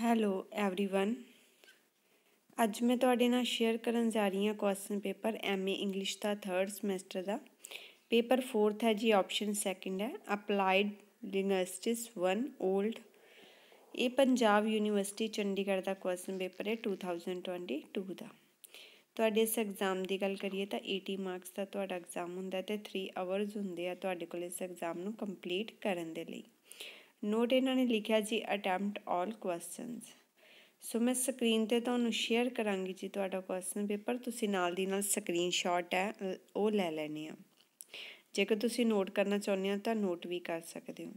hello everyone ਅੱਜ ਮੈਂ ਤੁਹਾਡੇ ਨਾਲ ਸ਼ੇਅਰ ਕਰਨ ਜਾ ਰਹੀ ਹਾਂ ਕੁਐਸਚਨ ਪੇਪਰ ਐਮਏ ਇੰਗਲਿਸ਼ ਦਾ 3rd ਸਮੈਸਟਰ ਦਾ ਪੇਪਰ 4th ਹੈ ਜੀ ਆਪਸ਼ਨ 2nd ਹੈ ਅਪਲਾਈਡ ਲਿੰਗੁਇਸਟਿਕਸ 1 올ਡ ਇਹ ਪੰਜਾਬ ਯੂਨੀਵਰਸਿਟੀ ਚੰਡੀਗੜ੍ਹ ਦਾ ਕੁਐਸਚਨ ਪੇਪਰ ਹੈ 2022 ਦਾ ਤੁਹਾਡੇ ਇਸ ਐਗਜ਼ਾਮ ਦੀ ਗੱਲ ਕਰੀਏ ਤਾਂ 80 ਮਾਰਕਸ ਦਾ ਤੁਹਾਡਾ ਐਗਜ਼ਾਮ ਹੁੰਦਾ ਤੇ 3 ਆਵਰਸ ਹੁੰਦੇ ਆ ਤੁਹਾਡੇ ਕੋਲ ਇਸ ਐਗਜ਼ਾਮ ਨੂੰ ਕੰਪਲੀਟ ਕਰਨ ਦੇ ਲਈ ਨੋਟ ਇਹਨਾਂ ਨੇ ਲਿਖਿਆ ਜੀ ਅਟੈਂਪਟ ਆਲ ਕੁਐਸਚਨਸ ਸੋ ਮੈਂ ਸਕਰੀਨ ਤੇ ਤੁਹਾਨੂੰ ਸ਼ੇਅਰ ਕਰਾਂਗੀ ਜੀ ਤੁਹਾਡਾ ਕੁਐਸਚਨ ਪੇਪਰ ਤੁਸੀਂ ਨਾਲ ਦੀ ਨਾਲ ਸਕਰੀਨਸ਼ਾਟ ਹੈ ਉਹ ਲੈ ਲੈਣੀ ਆ ਜੇਕਰ ਤੁਸੀਂ ਨੋਟ ਕਰਨਾ ਚਾਹੁੰਦੇ ਹੋ ਤਾਂ ਨੋਟ ਵੀ ਕਰ ਸਕਦੇ ਹੋ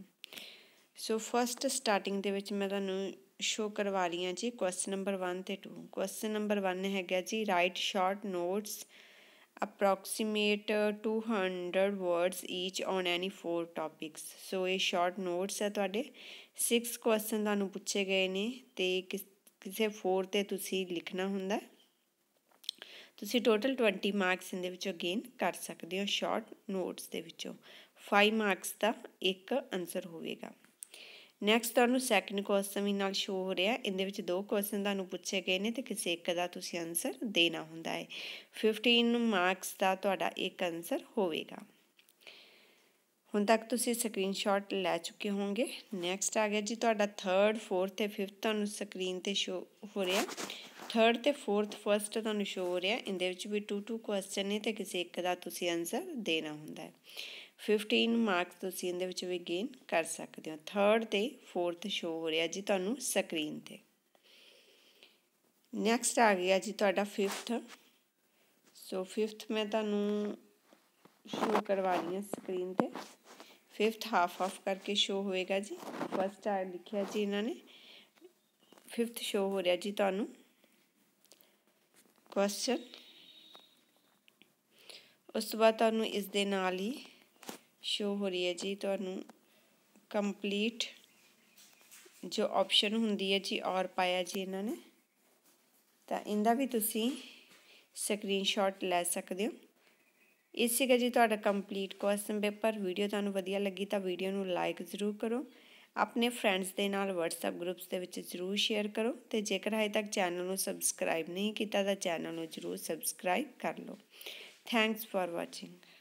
ਸੋ ਫਸਟ ਸਟਾਰਟਿੰਗ ਦੇ ਵਿੱਚ ਮੈਂ ਤੁਹਾਨੂੰ ਸ਼ੋ ਕਰਵਾ ਹਾਂ ਜੀ ਕੁਐਸਚਨ ਨੰਬਰ 1 ਤੇ 2 ਕੁਐਸਚਨ ਨੰਬਰ 1 ਹੈਗਾ ਜੀ write short notes approximate 200 uh, words each on any four topics so ਇਹ short notes ਹੈ ਤੁਹਾਡੇ 6 question ਤੁਹਾਨੂੰ ਪੁੱਛੇ ਗਏ ਨੇ ਤੇ ਕਿਸੇ ਫੋਰ ਤੇ ਤੁਸੀਂ ਲਿਖਣਾ ਹੁੰਦਾ ਤੁਸੀਂ ਟੋਟਲ 20 ਮਾਰਕਸ ਇਹਦੇ ਵਿੱਚੋਂ ਗੇਨ ਕਰ ਸਕਦੇ ਹੋ ਸ਼ਾਰਟ ਨੋਟਸ ਦੇ ਵਿੱਚੋਂ 5 ਮਾਰਕਸ ਦਾ ਇੱਕ ਆਨਸਰ ਹੋਵੇਗਾ ਨੈਕਸਟ ਤੁਹਾਨੂੰ ਸੈਕੰਡ ਕੁਐਸਚਨ ਵੀ ਨਾਲ ਸ਼ੋ ਹੋ ਰਿਹਾ ਇਹਦੇ ਵਿੱਚ ਦੋ ਕੁਐਸਚਨ ਤੁਹਾਨੂੰ ਪੁੱਛੇ ਗਏ ਨੇ ਤੇ ਕਿਸੇ ਇੱਕ ਦਾ ਤੁਸੀਂ ਆਨਸਰ ਦੇਣਾ ਹੁੰਦਾ ਹੈ 15 ਮਾਰਕਸ ਦਾ ਤੁਹਾਡਾ ਇੱਕ ਆਨਸਰ ਹੋਵੇਗਾ ਹੁਣ ਤੱਕ ਤੁਸੀਂ ਸਕਰੀਨਸ਼ਾਟ ਲੈ ਚੁੱਕੇ ਹੋਵੋਗੇ ਨੈਕਸਟ ਆ ਗਿਆ ਜੀ ਤੁਹਾਡਾ 3rd 4th ਤੇ 5th ਤੁਹਾਨੂੰ ਸਕਰੀਨ ਤੇ ਸ਼ੋ ਹੋ ਰਿਹਾ 3rd ਤੇ 4th 1st ਤੁਹਾਨੂੰ ਸ਼ੋ ਹੋ ਰਿਹਾ ਇਹਦੇ ਵਿੱਚ ਵੀ 2 2 ਕੁਐਸਚਨ ਨੇ ਤੇ ਕਿਸੇ ਇੱਕ ਦਾ ਤੁਸੀਂ ਆਨਸਰ ਦੇਣਾ ਹੁੰਦਾ ਹੈ 15 ਮਾਰਕਸ ਤੁਸੀਂ ਇਹਦੇ ਵਿੱਚ ਵੀ ਗੇਨ ਕਰ ਸਕਦੇ ਹੋ 3rd ਤੇ 4th ਸ਼ੋ ਹੋ ਰਿਹਾ ਜੀ ਤੁਹਾਨੂੰ ਸਕਰੀਨ ਤੇ ਨੈਕਸਟ ਆ ਗਿਆ ਜੀ ਤੁਹਾਡਾ 5th ਸੋ 5th ਮੈਂ ਤੁਹਾਨੂੰ ਸ਼ੋ ਕਰਵਾ ਰਹੀ ਹਾਂ ਸਕਰੀਨ ਤੇ 5th ਹਾਫ ਆਫ ਕਰਕੇ ਸ਼ੋ ਹੋਏਗਾ ਜੀ ਫਸਟ ਆ ਲਿਖਿਆ ਜੀ ਇਹਨਾਂ ਨੇ 5th ਸ਼ੋ ਹੋ ਰਿਹਾ ਜੀ ਤੁਹਾਨੂੰ ਕੁਐਸਚਨ ਉਸ ਤੋਂ ਬਾਅਦ ਤੁਹਾਨੂੰ ਇਸ ਦੇ ਨਾਲ ਹੀ ਸ਼ੋ ਹੋ ਰਹੀ ਹੈ ਜੀ ਤੁਹਾਨੂੰ ਕੰਪਲੀਟ ਜੋ ਆਪਸ਼ਨ ਹੁੰਦੀ ਹੈ ਜੀ ਔਰ ਪਾਇਆ ਜੀ ਇਹਨਾਂ ਨੇ ਤਾਂ ਇਹਦਾ ਵੀ ਤੁਸੀਂ ਸਕਰੀਨਸ਼ਾਟ ਲੈ ਸਕਦੇ ਹੋ ਇਸੇ ਸੀਗਾ ਜੀ ਤੁਹਾਡਾ ਕੰਪਲੀਟ ਕੁਐਸਚਨ ਪੇਪਰ ਵੀਡੀਓ ਤੁਹਾਨੂੰ ਵਧੀਆ ਲੱਗੀ ਤਾਂ ਵੀਡੀਓ ਨੂੰ ਲਾਈਕ ਜ਼ਰੂਰ ਕਰੋ ਆਪਣੇ ਫਰੈਂਡਸ ਦੇ ਨਾਲ WhatsApp ਗਰੁੱਪਸ ਦੇ ਵਿੱਚ ਜ਼ਰੂਰ ਸ਼ੇਅਰ ਕਰੋ ਤੇ ਜੇਕਰ ਹਜੇ ਤੱਕ ਚੈਨਲ ਨੂੰ ਸਬਸਕ੍ਰਾਈਬ ਨਹੀਂ ਕੀਤਾ ਤਾਂ ਚੈਨਲ ਨੂੰ ਜ਼ਰੂਰ ਸਬਸਕ੍ਰਾਈਬ ਕਰ ਲਓ ਥੈਂਕਸ ਫਾਰ ਵਾਚਿੰਗ